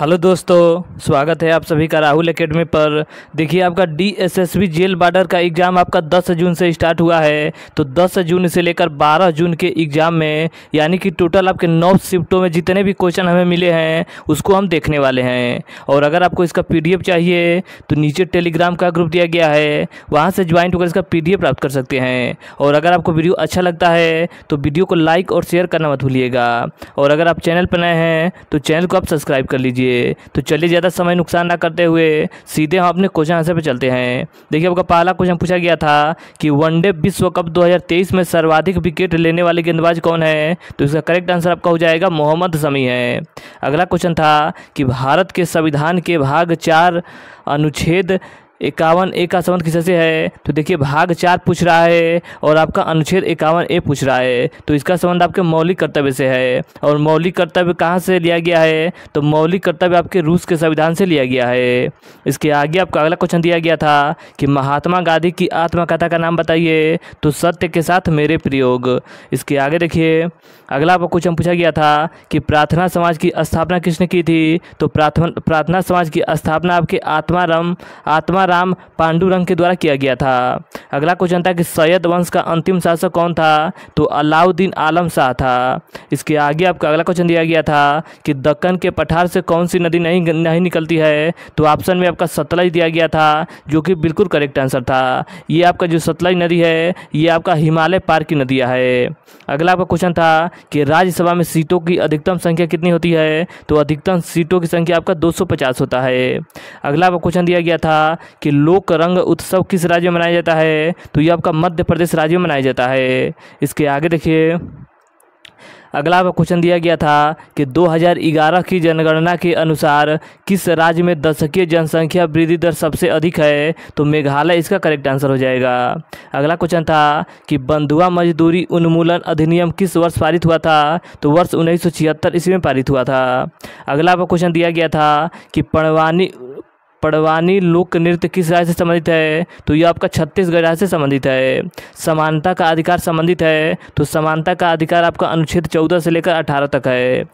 hello दोस्तों स्वागत है आप सभी का राहुल एकेडमी पर देखिए आपका डीएसएसबी जेल बार्डर का एग्ज़ाम आपका 10 जून से स्टार्ट हुआ है तो 10 जून से लेकर 12 जून के एग्ज़ाम में यानी कि टोटल आपके नौ शिफ्टों में जितने भी क्वेश्चन हमें मिले हैं उसको हम देखने वाले हैं और अगर आपको इसका पी चाहिए तो नीचे टेलीग्राम का ग्रुप दिया गया है वहाँ से ज्वाइन होकर इसका पी प्राप्त कर सकते हैं और अगर आपको वीडियो अच्छा लगता है तो वीडियो को लाइक और शेयर करना मत भूलिएगा और अगर आप चैनल पर नए हैं तो चैनल को आप सब्सक्राइब कर लीजिए लिए तो चलिए ज़्यादा समय नुकसान ना करते हुए सीधे हम अपने क्वेश्चन आंसर पर चलते हैं देखिए आपका पहला क्वेश्चन पूछा गया था कि वनडे विश्व कप 2023 में सर्वाधिक विकेट लेने वाले गेंदबाज कौन है तो इसका करेक्ट आंसर आपका हो जाएगा मोहम्मद शमी है अगला क्वेश्चन था कि भारत के संविधान के भाग चार अनुच्छेद इक्यावन ए का संबंध किससे है तो देखिए भाग चार पूछ रहा है और आपका अनुच्छेद इक्यावन ए पूछ रहा है तो इसका संबंध आपके मौलिक कर्तव्य से है और मौलिक कर्तव्य कहाँ से लिया गया है तो मौलिक कर्तव्य आपके रूस के संविधान से लिया गया है इसके आगे आपका अगला क्वेश्चन दिया गया था कि महात्मा गांधी की आत्मकथा का नाम बताइए तो सत्य के साथ मेरे प्रयोग इसके आगे देखिए अगला आपका क्वेश्चन पूछा गया था कि प्रार्थना समाज की स्थापना किसने की थी तो प्रार्थना समाज की स्थापना आपके आत्माराम आत्मा राम पांडुरंग के द्वारा किया गया था अगला क्वेश्चन था कि सैयद वंश का अंतिम शासक कौन था तो अलाउद्दीन आलम शाह था इसके आगे आपका अगला क्वेश्चन दिया गया था कि दक्कन के पठार से कौन सी नदी नहीं नहीं निकलती है तो ऑप्शन में आपका सतलज दिया गया था जो कि बिल्कुल करेक्ट आंसर था ये आपका जो सतलज नदी है ये आपका हिमालय पार की नदियाँ है अगला आपका क्वेश्चन था कि राज्यसभा में सीटों की अधिकतम संख्या कितनी होती है तो अधिकतम सीटों की संख्या आपका दो होता है अगला आपका क्वेश्चन दिया गया था कि लोक रंग उत्सव किस राज्य में मनाया जाता है तो ये आपका मध्य प्रदेश राज्य में मनाया जाता है इसके आगे देखिए अगला आपका क्वेश्चन दिया गया था कि 2011 की जनगणना के अनुसार किस राज्य में दशकीय जनसंख्या वृद्धि दर सबसे अधिक है तो मेघालय इसका करेक्ट आंसर हो जाएगा अगला क्वेश्चन था कि बंधुआ मजदूरी उन्मूलन अधिनियम किस वर्ष पारित हुआ था तो वर्ष उन्नीस सौ में पारित हुआ था अगला आपका क्वेश्चन दिया गया था कि पणवानी पड़वानी लोक नृत्य किस राज्य से संबंधित है तो यह आपका छत्तीसगढ़ राज्य से संबंधित है समानता का अधिकार संबंधित है तो समानता का अधिकार आपका अनुच्छेद चौदह से लेकर अठारह तक है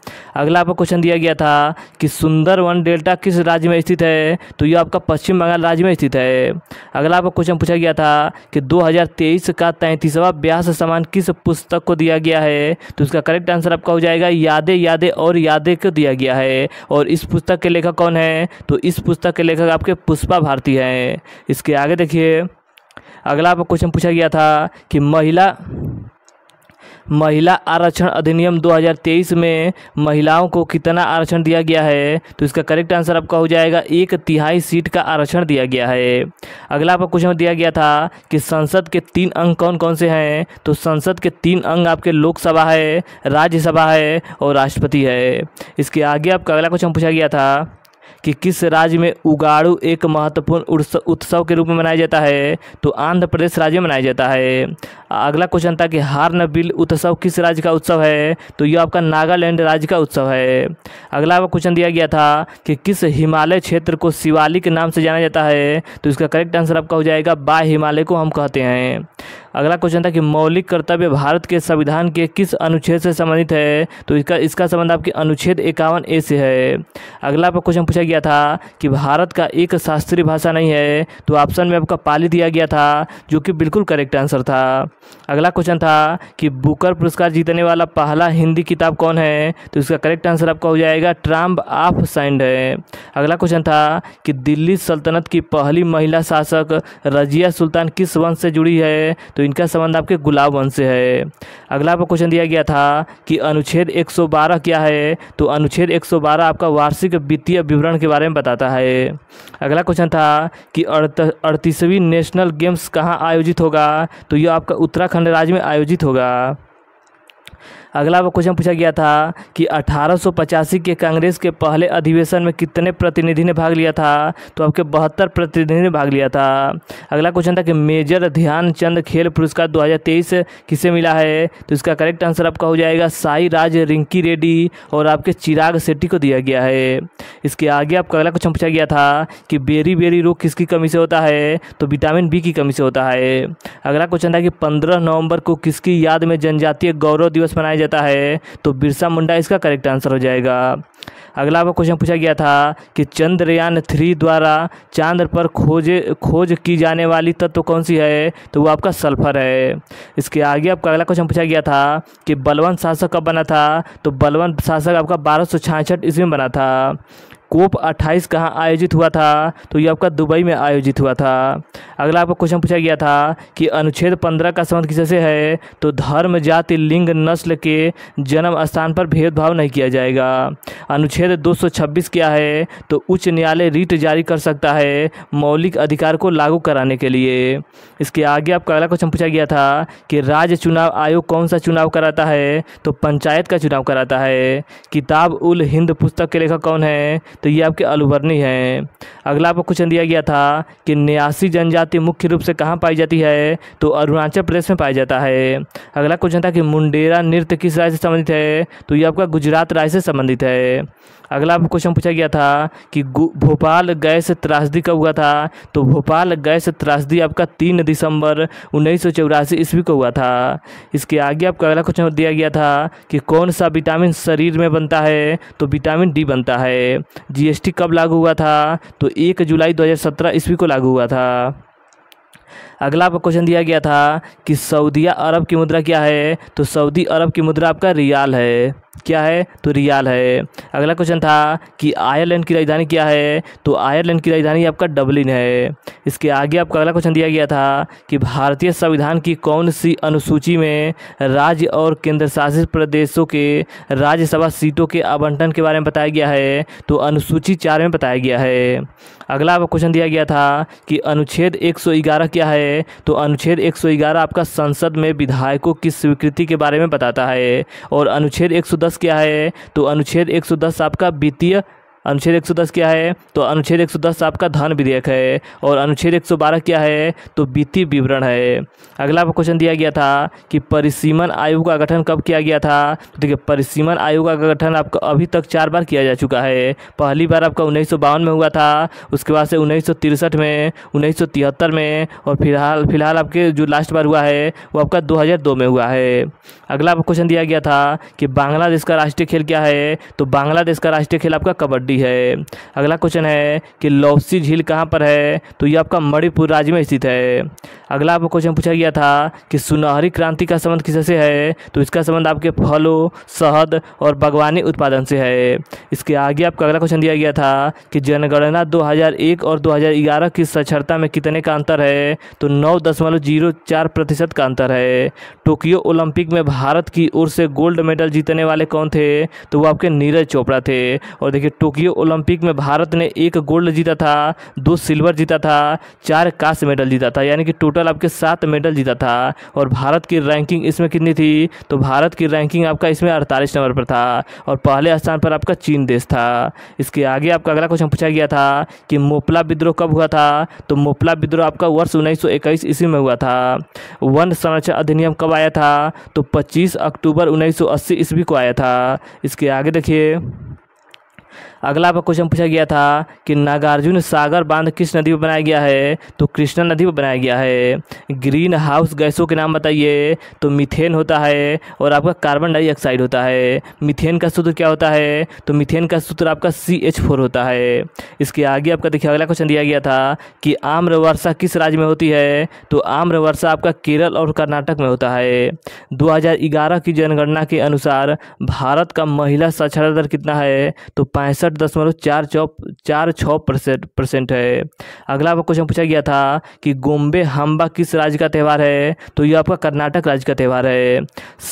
अगला आपका क्वेश्चन दिया गया था कि सुंदरवन डेल्टा किस राज्य में स्थित है तो यह आपका पश्चिम बंगाल राज्य में स्थित है अगला आपका क्वेश्चन पूछा गया था कि दो का तैंतीसवा ब्यास समान किस पुस्तक को दिया गया है तो इसका करेक्ट आंसर आपका हो जाएगा यादें यादें और यादें को दिया गया है और इस पुस्तक के लेखक कौन है तो इस पुस्तक के लेखक आपके पुष्पा भारती हैं इसके आगे देखिए अगला आपको क्वेश्चन पूछा गया था कि महिला महिला आरक्षण अधिनियम 2023 में महिलाओं को कितना आरक्षण दिया गया है तो इसका करेक्ट आंसर आपका हो जाएगा एक तिहाई सीट का आरक्षण दिया गया है अगला आपका क्वेश्चन दिया गया था कि संसद के तीन अंग कौन कौन से हैं तो संसद के तीन अंग आपके लोकसभा है राज्यसभा है और राष्ट्रपति है इसके आगे आपका अगला क्वेश्चन पूछा गया था कि किस राज्य में उगाड़ू एक महत्वपूर्ण उत्सव के रूप में मनाया जाता है तो आंध्र प्रदेश राज्य में मनाया जाता है अगला क्वेश्चन था कि हार्न बिल उत्सव किस राज्य का उत्सव है तो यह आपका नागालैंड राज्य का उत्सव है अगला क्वेश्चन दिया गया था कि किस हिमालय क्षेत्र को शिवालिक नाम से जाना जाता है तो इसका करेक्ट आंसर आपका हो जाएगा बाय हिमालय को हम कहते हैं अगला क्वेश्चन था कि मौलिक कर्तव्य भारत के संविधान के किस अनुच्छेद से संबंधित है तो इसका इसका संबंध आपके अनुच्छेद इक्यावन ए से है अगला आपका क्वेश्चन पूछा गया था कि भारत का एक शास्त्रीय भाषा नहीं है तो ऑप्शन में आपका पाली दिया गया था जो कि बिल्कुल करेक्ट आंसर था अगला क्वेश्चन था कि बुकर पुरस्कार जीतने वाला पहला हिंदी किताब कौन है तो इसका करेक्ट आंसर आपका हो जाएगा ट्राम्ब ऑफ सैंड है अगला क्वेश्चन था कि दिल्ली सल्तनत की पहली महिला शासक रजिया सुल्तान किस वंश से जुड़ी है तो इनका संबंध आपके गुलाब वंश से है अगला आपको क्वेश्चन दिया गया था कि अनुच्छेद 112 क्या है तो अनुच्छेद 112 आपका वार्षिक वित्तीय विवरण के बारे में बताता है अगला क्वेश्चन था कि अड़तीसवीं नेशनल गेम्स कहाँ आयोजित होगा तो यह आपका उत्तराखंड राज्य में आयोजित होगा अगला क्वेश्चन पूछा गया था कि अठारह के कांग्रेस के पहले अधिवेशन में कितने प्रतिनिधि ने भाग लिया था तो आपके बहत्तर प्रतिनिधि ने भाग लिया था अगला क्वेश्चन था कि मेजर ध्यानचंद खेल पुरस्कार 2023 किसे मिला है तो इसका करेक्ट आंसर आपका हो जाएगा साई राज रिंकी रेड्डी और आपके चिराग सेट्टी को दिया गया है इसके आगे आपका अगला क्वेश्चन पूछा गया था कि बेरी बेरी रोग किसकी कमी से होता है तो विटामिन बी की कमी से होता है अगला क्वेश्चन था कि पंद्रह नवंबर को किसकी याद में जनजातीय गौरव दिवस मनाया जाता है तो बिरसा मुंडा इसका करेक्ट आंसर हो जाएगा अगला आपका क्वेश्चन पूछा गया था कि चंद्रयान थ्री द्वारा चांद पर खोज खोज की जाने वाली तत्व कौन सी है तो वो आपका सल्फर है इसके आगे आपका अगला क्वेश्चन पूछा गया था कि बलवंत शासक कब बना था तो बलवंत शासक आपका बारह सौ ईस्वी में बना था कोप 28 कहाँ आयोजित हुआ था तो ये आपका दुबई में आयोजित हुआ था अगला आपका क्वेश्चन पूछा गया था कि अनुच्छेद 15 का संबंध से है तो धर्म जाति लिंग नस्ल के जन्म स्थान पर भेदभाव नहीं किया जाएगा अनुच्छेद 226 क्या है तो उच्च न्यायालय रीट जारी कर सकता है मौलिक अधिकार को लागू कराने के लिए इसके आगे आपका अगला क्वेश्चन पूछा गया था कि राज्य चुनाव आयोग कौन सा चुनाव कराता है तो पंचायत का चुनाव कराता है किताब उल हिंद पुस्तक के लेखक कौन है तो ये आपके अलवरनी है अगला आपको क्वेश्चन दिया गया था कि न्यासी जनजाति मुख्य रूप से कहाँ पाई जाती है तो अरुणाचल प्रदेश में पाया जाता है अगला क्वेश्चन था कि मुंडेरा नृत्य किस राज्य से संबंधित है तो ये आपका गुजरात राज्य से संबंधित है अगला क्वेश्चन पूछा गया था कि भोपाल गैस त्रासदी कब हुआ था तो भोपाल गैस त्रासदी आपका तीन दिसंबर उन्नीस सौ चौरासी ईस्वी को हुआ था इसके आगे आपका अगला क्वेश्चन दिया गया था कि कौन सा विटामिन शरीर में बनता है तो विटामिन डी बनता है जीएसटी कब लागू हुआ था तो एक जुलाई सत्रह ईस्वी को लागू हुआ था अगला आपका क्वेश्चन दिया गया था कि सऊदीया अरब की मुद्रा क्या है तो सऊदी अरब की मुद्रा आपका रियाल है क्या है तो रियाल है अगला क्वेश्चन था कि आयरलैंड की राजधानी क्या है तो आयरलैंड की राजधानी आपका डबलिन है इसके आगे आपका अगला क्वेश्चन दिया गया था कि भारतीय संविधान की कौन सी अनुसूची में राज्य और केंद्र शासित प्रदेशों के राज्यसभा सीटों के आवंटन के बारे में बताया गया है तो अनुसूची चार में बताया गया है अगला आपका क्वेश्चन दिया गया था कि अनुच्छेद एक क्या किया है तो अनुच्छेद 111 आपका संसद में विधायकों की स्वीकृति के बारे में बताता है और अनुच्छेद 110 क्या है तो अनुच्छेद 110 आपका वित्तीय अनुच्छेद 110 क्या है तो अनुच्छेद 110 आपका धन विधेयक है और अनुच्छेद 112 क्या है तो वित्तीय विवरण है अगला आपको क्वेश्चन दिया गया था कि परिसीमन आयोग का गठन कब किया गया था तो देखिए परिसीमन आयोग का गठन आपका अभी तक चार बार किया जा चुका है पहली बार आपका उन्नीस में हुआ था उसके बाद से उन्नीस में उन्नीस में और फिलहाल फिलहाल आपके जो लास्ट बार हुआ है वो आपका दो में हुआ है अगला आपको क्वेश्चन दिया गया था कि बांग्लादेश का राष्ट्रीय खेल क्या है तो बांग्लादेश का राष्ट्रीय खेल आपका कबड्डी पड़ती है अगला क्वेश्चन है कि लौसी झील कहाँ पर है तो ये आपका मणिपुर राज्य में स्थित है अगला आपको क्वेश्चन पूछा गया था कि सुनहरी क्रांति का संबंध किससे है तो इसका संबंध आपके फलों शहद और बागवानी उत्पादन से है इसके आगे आपको अगला क्वेश्चन दिया गया था कि जनगणना 2001 और 2011 की साक्षरता में कितने का अंतर है तो नौ दशमलव जीरो चार प्रतिशत का अंतर है टोक्यो ओलंपिक में भारत की ओर से गोल्ड मेडल जीतने वाले कौन थे तो वो आपके नीरज चोपड़ा थे और देखिए टोक्यो ओलंपिक में भारत ने एक गोल्ड जीता था दो सिल्वर जीता था चार कांस्य मेडल जीता था यानी कि टोटल टोटल आपके सात मेडल जीता था और भारत की रैंकिंग इसमें कितनी थी तो भारत की रैंकिंग आपका इसमें अड़तालीस नंबर पर था और पहले स्थान पर आपका चीन देश था इसके आगे आपका अगला क्वेश्चन पूछा गया था कि मोपला विद्रोह कब हुआ था तो मोपला विद्रोह आपका वर्ष उन्नीस ईस्वी में हुआ था वन संरक्षण अधिनियम कब आया था तो पच्चीस अक्टूबर उन्नीस ईस्वी को आया था इसके आगे देखिए अगला आपका क्वेश्चन पूछा गया था कि नागार्जुन सागर बांध किस नदी पर बनाया गया है तो कृष्णा नदी पर बनाया गया है ग्रीन हाउस गैसों के नाम बताइए तो मिथेन होता है और आपका कार्बन डाइऑक्साइड होता है मिथेन का सूत्र क्या होता है तो मिथेन का सूत्र आपका सी एच फोर होता है इसके आगे आपका देखिए अगला क्वेश्चन दिया गया था कि आम्र वर्षा किस राज्य में होती है तो आम्र वर्षा आपका केरल और कर्नाटक में होता है ग्यारह की जनगणना के अनुसार भारत का महिला साक्षरता दर कितना है तो पैंसठ परसेंट दशमलव चार चौ चार छः परसेंट परसेंट है अगला आपका क्वेश्चन पूछा गया था कि गोम्बे हम्बा किस राज्य का त्यौहार है तो यह आपका कर्नाटक राज्य का त्यौहार है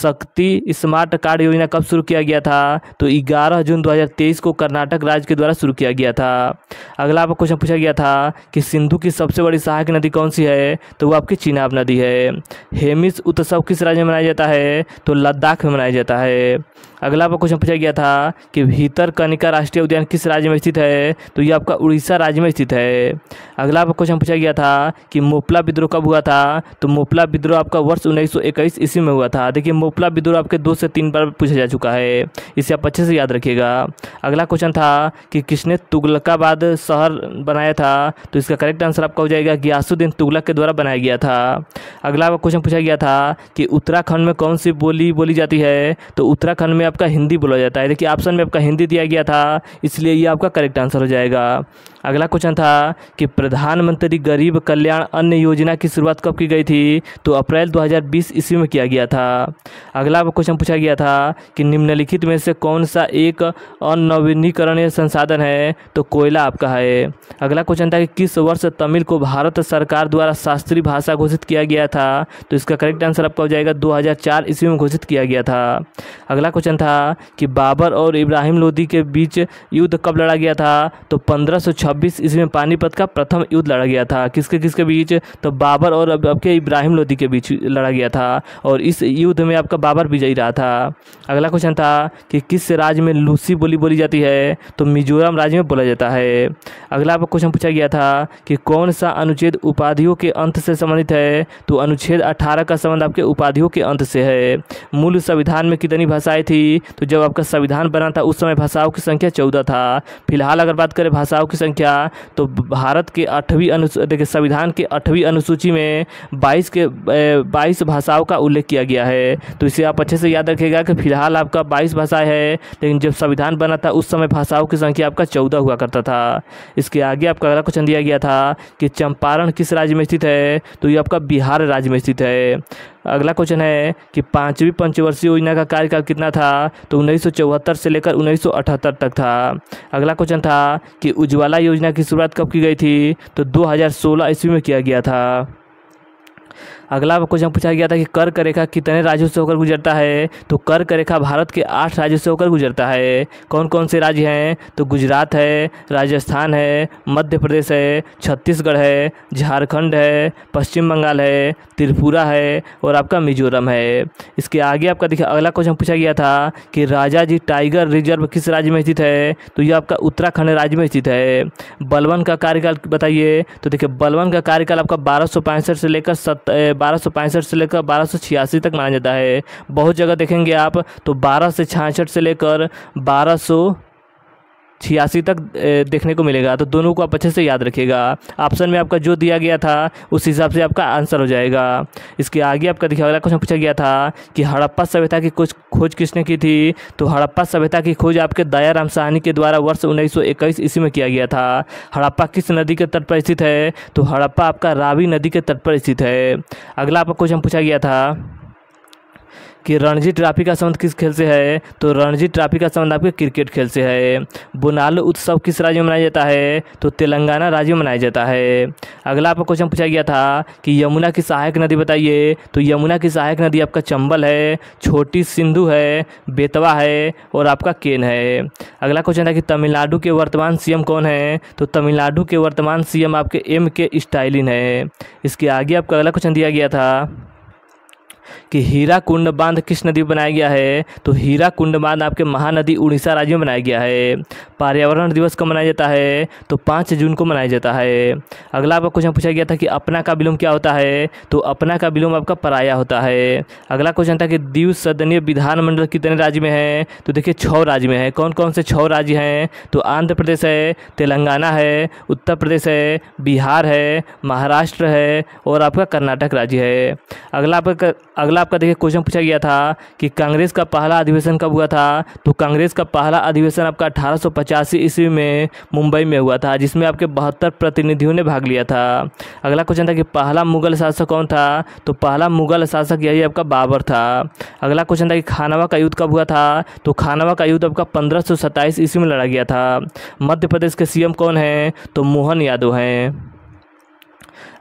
शक्ति स्मार्ट कार्ड योजना कब शुरू किया गया था तो ग्यारह जून दो को कर्नाटक राज्य के द्वारा शुरू किया गया था अगला आपका क्वेश्चन पूछा गया था कि सिंधु की सबसे बड़ी सहायक नदी कौन सी है तो वो आपकी चिनाब नदी है हेमिस उत्सव किस राज्य में मनाया जाता है तो लद्दाख में मनाया जाता है अगला आपका क्वेश्चन पूछा गया था कि भीतर कनिका राष्ट्रीय उद्यान किस राज्य में स्थित है तो ये आपका उड़ीसा राज्य में स्थित है अगला आपका क्वेश्चन पूछा गया था कि मोपला विद्रोह कब हुआ था तो मोपला विद्रोह आपका वर्ष उन्नीस ईस्वी में हुआ था देखिए मोपला विद्रोह आपके दो से तीन बार पूछा जा चुका है इसे आप अच्छे से याद रखिएगा अगला क्वेश्चन था कि किसने तुगलकाबाद शहर बनाया था तो इसका करेक्ट आंसर आपका हो जाएगा ग्यासुद्दीन तुगलक के द्वारा बनाया गया था अगला क्वेश्चन पूछा गया था कि उत्तराखंड में कौन सी बोली बोली जाती है तो उत्तराखंड में में आपका हिंदी बोला जाता है देखिए ऑप्शन में आपका हिंदी दिया गया था इसलिए ये आपका करेक्ट आंसर हो जाएगा अगला क्वेश्चन था कि प्रधानमंत्री गरीब कल्याण अन्न योजना की शुरुआत कब की गई थी तो अप्रैल 2020 ईस्वी में किया गया था अगला क्वेश्चन पूछा गया था कि निम्नलिखित में से कौन सा एक अनवीनीकरणीय संसाधन है तो कोयला आपका है अगला क्वेश्चन था कि किस वर्ष तमिल को भारत सरकार द्वारा शास्त्रीय भाषा घोषित किया गया था तो इसका करेक्ट आंसर आपका हो जाएगा दो ईस्वी में घोषित किया गया था अगला क्वेश्चन था कि बाबर और इब्राहिम लोधी के बीच युद्ध कब लड़ा गया था तो पंद्रह छब्बीस ईस्वी में पानीपत का प्रथम युद्ध लड़ा गया था किसके किसके बीच तो बाबर और अब आपके इब्राहिम लोदी के बीच लड़ा गया था और इस युद्ध में आपका बाबर विजयी रहा था अगला क्वेश्चन था कि किस राज्य में लूसी बोली बोली जाती है तो मिजोरम राज्य में बोला जाता है अगला क्वेश्चन पूछा गया था कि कौन सा अनुच्छेद उपाधियों के अंत से संबंधित है तो अनुच्छेद अठारह का संबंध आपके उपाधियों के अंत से है मूल संविधान में कितनी भाषाएं थी तो जब आपका संविधान बना था उस समय भाषाओं की संख्या चौदह था फिलहाल अगर बात करें भाषाओं की संख्या क्या तो भारत के आठवीं अनु देखिए संविधान के आठवीं अनुसूची में बाईस के बाईस भाषाओं का उल्लेख किया गया है तो इसे आप अच्छे से याद रखिएगा कि फिलहाल आपका बाईस भाषाएं है लेकिन जब संविधान बना था उस समय भाषाओं की संख्या आपका चौदह हुआ करता था इसके आगे आपका अगला क्वेश्चन दिया गया था कि चंपारण किस राज्य में स्थित है तो ये आपका बिहार राज्य में स्थित है अगला क्वेश्चन है कि पाँचवीं पंचवर्षीय योजना का कार्यकाल कितना था तो उन्नीस से लेकर उन्नीस तक था अगला क्वेश्चन था कि उज्ज्वला योजना की शुरुआत कब की गई थी तो 2016 ईस्वी में किया गया था अगला क्वेश्चन पूछा गया था कि कर्क रेखा कितने राज्यों से होकर गुजरता है तो कर्क रेखा भारत के आठ राज्यों से होकर गुजरता है कौन कौन से राज्य हैं तो गुजरात है राजस्थान है मध्य प्रदेश है छत्तीसगढ़ है झारखंड है पश्चिम बंगाल है त्रिपुरा है और आपका मिजोरम है इसके आगे आपका देखिए अगला क्वेश्चन पूछा गया था कि राजा जी टाइगर रिजर्व किस राज्य में स्थित है तो यह आपका उत्तराखंड राज्य में स्थित है बलवन का कार्यकाल बताइए तो देखिए बलवन का कार्यकाल आपका बारह से लेकर सत बारह से लेकर बारह तक माना जाता है बहुत जगह देखेंगे आप तो बारह से छियासठ से लेकर बारह छियासी तक देखने को मिलेगा तो दोनों को आप अच्छे से याद रखिएगा ऑप्शन में आपका जो दिया गया था उस हिसाब से आपका आंसर हो जाएगा इसके आगे आपका देखिए अगला क्वेश्चन पूछा गया था कि हड़प्पा सभ्यता की कुछ खोज किसने की थी तो हड़प्पा सभ्यता की खोज आपके दया राम सहनी के द्वारा वर्ष उन्नीस ईस्वी में किया गया था हड़प्पा किस नदी के तट पर स्थित है तो हड़प्पा आपका रावी नदी के तट पर स्थित है अगला आपका क्वेश्चन पूछा गया था कि रणजी ट्रॉफी का संबंध किस खेल से है तो रणजी ट्रॉफी का संबंध आपके क्रिकेट खेल से है बुनाल उत्सव किस राज्य में मनाया जाता है तो तेलंगाना राज्य में मनाया जाता है अगला आपका क्वेश्चन पूछा गया था कि यमुना की सहायक नदी बताइए तो यमुना की सहायक नदी आपका चंबल है छोटी सिंधु है बेतवा है और आपका केन है अगला क्वेश्चन था कि तमिलनाडु के वर्तमान सीएम कौन है तो तमिलनाडु के वर्तमान सीएम आपके एम के स्टाइलिन है इसके आगे आपका अगला क्वेश्चन दिया गया था कि हीरा कुंड बांध किस नदी बनाया गया है तो हीरा कुंड बांध आपके महानदी उड़ीसा राज्य में बनाया गया है पर्यावरण दिवस कब मनाया जाता है तो पाँच जून को मनाया जाता है अगला आपका क्वेश्चन पूछा गया था कि अपना का विलोम क्या होता है तो अपना का विलोम आपका पराया होता है अगला क्वेश्चन था कि दीव सदनीय विधानमंडल कितने राज्य में है तो देखिए छः राज्य में है कौन कौन से छः राज्य हैं तो आंध्र प्रदेश है तेलंगाना है उत्तर प्रदेश है बिहार है महाराष्ट्र है और आपका कर्नाटक राज्य है अगला आपका अगला आपका देखिए क्वेश्चन पूछा गया था कि कांग्रेस का पहला अधिवेशन कब हुआ था तो कांग्रेस का पहला अधिवेशन आपका अठारह ईस्वी में मुंबई में हुआ था जिसमें आपके बहत्तर प्रतिनिधियों ने भाग लिया था अगला क्वेश्चन था कि पहला मुगल शासक कौन था तो पहला मुगल शासक यही आपका बाबर था अगला क्वेश्चन था कि खानवा का युद्ध कब हुआ था तो खानवा का युद्ध आपका पंद्रह ईस्वी में लड़ा गया था मध्य प्रदेश के सीएम कौन है तो मोहन यादव हैं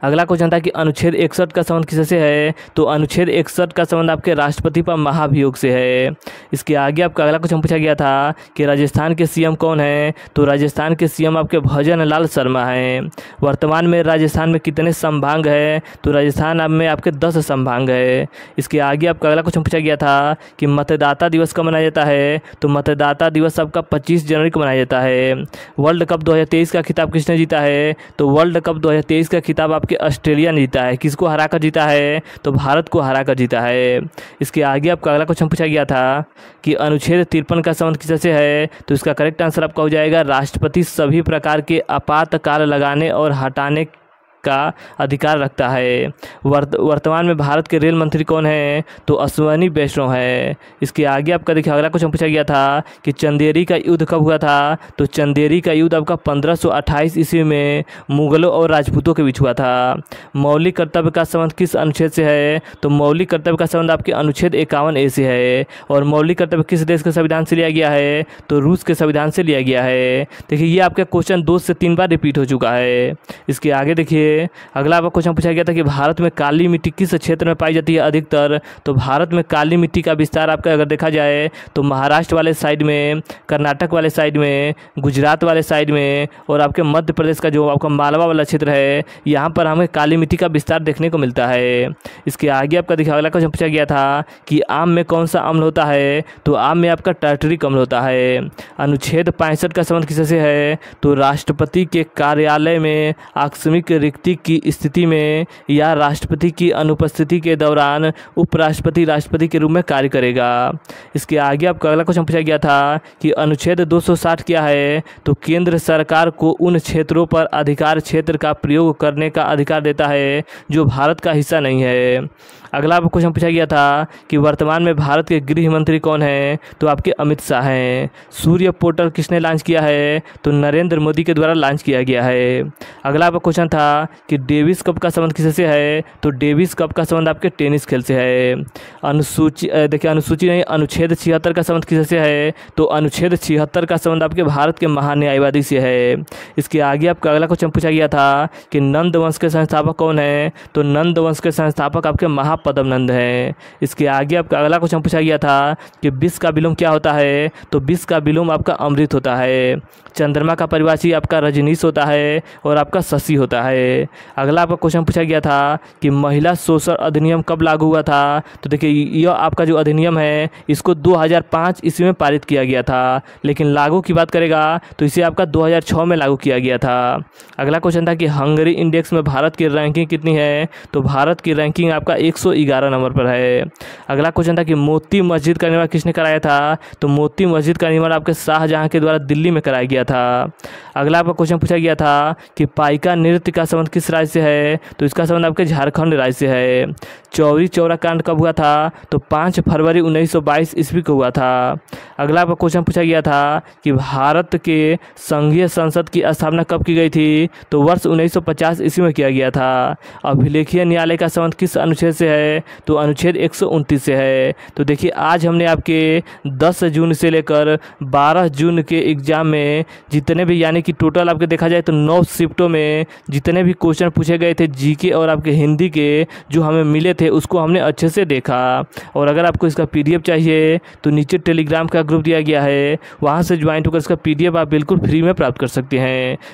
अगला क्वेश्चन था कि अनुच्छेद इकसठ का संबंध किससे है तो अनुच्छेद इकसठ का संबंध आपके राष्ट्रपति पर महाभियोग से है इसके आगे आपका अगला क्वेश्चन पूछा गया था कि राजस्थान के सीएम कौन है तो राजस्थान के सीएम आपके भजन लाल शर्मा हैं वर्तमान में राजस्थान में कितने संभाग है तो राजस्थान में आपके दस संभाग है इसके आगे आपका अगला क्वेश्चन पूछा गया था कि मतदाता दिवस कब मनाया जाता है तो मतदाता दिवस आपका पच्चीस जनवरी को मनाया जाता है वर्ल्ड कप दो का खिताब किसने जीता है तो वर्ल्ड कप दो का खिताब आप आपके ऑस्ट्रेलिया ने जीता है किसको हरा कर जीता है तो भारत को हरा कर जीता है इसके आगे आपका अगला क्वेश्चन पूछा गया था कि अनुच्छेद तिरपन का संबंध किससे है तो इसका करेक्ट आंसर आपका हो जाएगा राष्ट्रपति सभी प्रकार के आपातकाल लगाने और हटाने का अधिकार रखता है वर्त, वर्तमान में भारत के रेल मंत्री कौन है तो अश्वनी वैष्णव है इसके आगे आपका देखिए अगला क्वेश्चन पूछा गया था कि चंदेरी का युद्ध कब हुआ था तो चंदेरी का युद्ध आपका पंद्रह सौ ईस्वी में मुगलों और राजपूतों के बीच हुआ था मौलिक कर्तव्य का संबंध किस अनुच्छेद से है तो मौलिक कर्तव्य का संबंध आपके अनुच्छेद इक्यावन ए से है और मौलिक कर्तव्य किस देश के संविधान से लिया गया है तो रूस के संविधान से लिया गया है देखिए ये आपका क्वेश्चन दो से तीन बार रिपीट हो चुका है इसके आगे देखिए अगला आपका क्वेश्चन पूछा गया था कि भारत में काली मिट्टी किस क्षेत्र में पाई जाती है अधिकतर तो भारत में काली मिट्टी का विस्तार आपका अगर देखा जाए तो महाराष्ट्र वाले साइड में कर्नाटक वाले साइड में गुजरात वाले साइड में और आपके मध्य प्रदेश का जो आपका मालवा वाला क्षेत्र है यहाँ पर हमें काली मिट्टी का विस्तार देखने को मिलता है इसके आगे आपका देखिए अगला क्वेश्चन पूछा गया था कि आम में कौन सा अम्ल होता है तो आम में आपका टर्टरिक कम्ल होता है अनुच्छेद पैंसठ का संबंध किससे है तो राष्ट्रपति के कार्यालय में आकस्मिक रिक्त राष्ट्रपति की स्थिति में या राष्ट्रपति की अनुपस्थिति के दौरान उपराष्ट्रपति राष्ट्रपति के रूप में कार्य करेगा इसके आगे आपको अगला क्वेश्चन पूछा गया था कि अनुच्छेद 260 क्या है तो केंद्र सरकार को उन क्षेत्रों पर अधिकार क्षेत्र का प्रयोग करने का अधिकार देता है जो भारत का हिस्सा नहीं है अगला आपको क्वेश्चन पूछा गया था कि वर्तमान में भारत के गृह मंत्री कौन हैं तो आपके अमित शाह हैं सूर्य पोर्टल किसने लॉन्च किया है तो नरेंद्र मोदी के द्वारा लॉन्च किया गया है अगला आपका क्वेश्चन था कि डेविस कप का संबंध किससे है तो डेविस कप का संबंध आपके टेनिस खेल से है अनुसूची देखिए अनुसूची नहीं अनुच्छेद छिहत्तर का संबंध किससे है तो अनुच्छेद छिहत्तर का संबंध आपके भारत के महान्यायवादी से है इसके आगे आपका अगला क्वेश्चन पूछा गया था कि नंद वंश के संस्थापक कौन है तो नंद वंश के संस्थापक आपके महा पदम नंद है इसके आगे आपका अगला क्वेश्चन पूछा गया था कि विष का विलोम क्या होता है तो विष का विलोम आपका अमृत होता है चंद्रमा का परिभाषी आपका रजनीश होता है और आपका शशि होता है अगला आपका क्वेश्चन पूछा गया था कि महिला शोषण अधिनियम कब लागू हुआ था तो देखिए यह आपका जो अधिनियम है इसको 2005 ईस्वी में पारित किया गया था लेकिन लागू की बात करेगा तो इसे आपका 2006 में लागू किया गया था अगला क्वेश्चन था कि हंगरी इंडेक्स में भारत की रैंकिंग कितनी है तो भारत की रैंकिंग आपका एक सौ ग्यारह नंबर पर है अगला क्वेश्चन था कि मोती मस्जिद का निर्माण किसने कराया था तो मोती मस्जिद का निर्माण आपके शाहजहाँ के द्वारा दिल्ली में कराया गया था अगला आपका क्वेश्चन पूछा गया था कि पाइका नृत्य का संबंध किस राज्य से है तो इसका संबंध आपके झारखंड राज्य से है चौरी चौरा कांड कब हुआ था तो पाँच फरवरी उन्नीस सौ बाईस ईस्वी को हुआ था अगला आपका क्वेश्चन पूछा गया था कि भारत के संघीय संसद की स्थापना कब की गई थी तो वर्ष 1950 ईस्वी में किया गया था अभिलेखीय न्यायालय का संबंध किस अनुच्छेद से है है तो अनुच्छेद एक से है तो देखिए आज हमने आपके 10 जून से लेकर 12 जून के एग्ज़ाम में जितने भी यानी कि टोटल आपके देखा जाए तो नौ शिफ्टों में जितने भी क्वेश्चन पूछे गए थे जीके और आपके हिंदी के जो हमें मिले थे उसको हमने अच्छे से देखा और अगर आपको इसका पीडीएफ चाहिए तो नीचे टेलीग्राम का ग्रुप दिया गया है वहाँ से ज्वाइन होकर इसका पीडीएफ आप बिल्कुल फ्री में प्राप्त कर सकते हैं